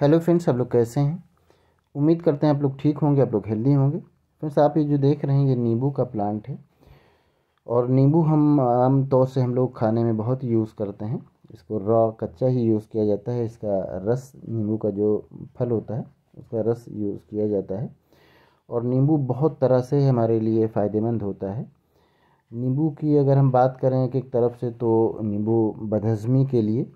hello friends आप लोग कैसे हैं उम्मीद करते हैं आप लोग ठीक होंगे आप लोग हेल्दी होंगे फ्रेंड्स आप ये जो देख रहे हैं ये नींबू का प्लांट है और नींबू हम आम तौर से हम लोग खाने में बहुत यूज़ करते हैं इसको रॉ कच्चा ही यूज़ किया जाता है इसका रस नींबू का जो फल होता है उसका रस यूज़ किया जाता है और नींबू बहुत तरह से हमारे लिए फ़ायदेमंद होता है नींबू की अगर हम बात करें एक एक तरफ से तो नींबू बदहज़मी के लिए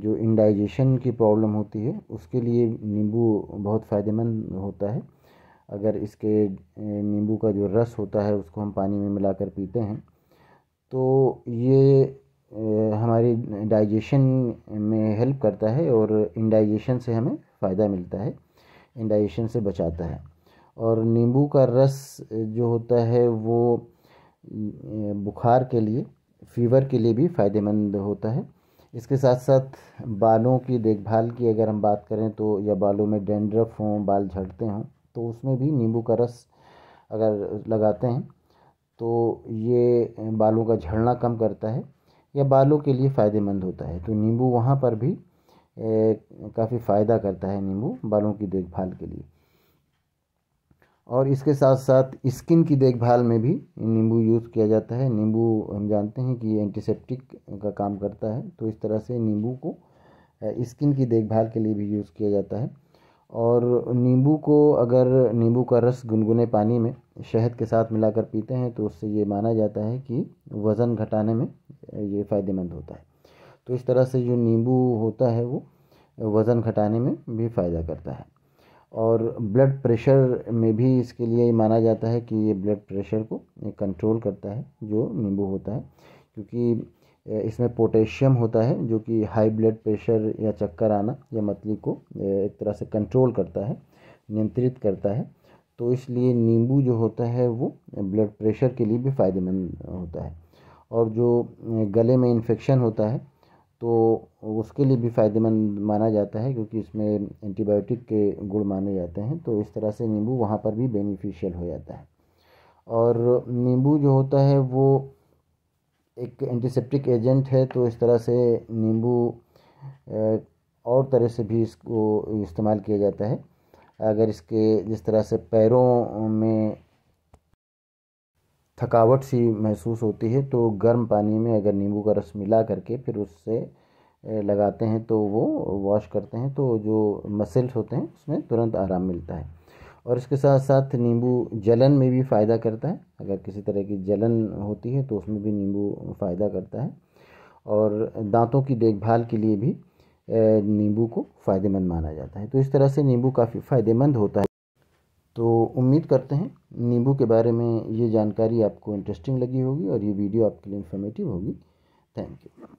जो इंडाइजेशन की प्रॉब्लम होती है उसके लिए नींबू बहुत फ़ायदेमंद होता है अगर इसके नींबू का जो रस होता है उसको हम पानी में मिलाकर पीते हैं तो ये हमारे डाइजेशन में हेल्प करता है और इंडाइजेशन से हमें फ़ायदा मिलता है इंडाइजेशन से बचाता है और नींबू का रस जो होता है वो बुखार के लिए फीवर के लिए भी फ़ायदेमंद होता है इसके साथ साथ बालों की देखभाल की अगर हम बात करें तो या बालों में डेंड्रफ हों बाल झड़ते हों तो उसमें भी नींबू का रस अगर लगाते हैं तो ये बालों का झड़ना कम करता है या बालों के लिए फ़ायदेमंद होता है तो नींबू वहाँ पर भी काफ़ी फ़ायदा करता है नींबू बालों की देखभाल के लिए और इसके साथ साथ स्किन की देखभाल में भी नींबू यूज़ किया जाता है नींबू हम जानते हैं कि एंटीसेप्टिक का काम करता है तो इस तरह से नींबू को स्किन की देखभाल के लिए भी यूज़ किया जाता है और नींबू को अगर नींबू का रस गुनगुने पानी में शहद के साथ मिलाकर पीते हैं तो उससे ये माना जाता है कि वज़न घटाने में ये फ़ायदेमंद होता है तो इस तरह से जो नींबू होता है वो वज़न घटाने में भी फ़ायदा करता है और ब्लड प्रेशर में भी इसके लिए माना जाता है कि ये ब्लड प्रेशर को कंट्रोल करता है जो नींबू होता है क्योंकि इसमें पोटेशियम होता है जो कि हाई ब्लड प्रेशर या चक्कर आना या मतली को एक तरह से कंट्रोल करता है नियंत्रित करता है तो इसलिए नींबू जो होता है वो ब्लड प्रेशर के लिए भी फ़ायदेमंद होता है और जो गले में इन्फेक्शन होता है तो उसके लिए भी फ़ायदेमंद माना जाता है क्योंकि इसमें एंटीबायोटिक के गुण माने जाते हैं तो इस तरह से नींबू वहाँ पर भी बेनिफिशियल हो जाता है और नींबू जो होता है वो एक एंटीसेप्टिक एजेंट है तो इस तरह से नींबू और तरह से भी इसको इस्तेमाल किया जाता है अगर इसके जिस तरह से पैरों में थकावट सी महसूस होती है तो गर्म पानी में अगर नींबू का रस मिला करके फिर उससे लगाते हैं तो वो वॉश करते हैं तो जो मसल्स होते हैं उसमें तुरंत आराम मिलता है और इसके साथ साथ नींबू जलन में भी फ़ायदा करता है अगर किसी तरह की जलन होती है तो उसमें भी नींबू फ़ायदा करता है और दांतों की देखभाल के लिए भी नींबू को फ़ायदेमंद माना जाता है तो इस तरह से नींबू काफ़ी फ़ायदेमंद होता है तो उम्मीद करते हैं नींबू के बारे में ये जानकारी आपको इंटरेस्टिंग लगी होगी और ये वीडियो आपके लिए इन्फॉर्मेटिव होगी थैंक यू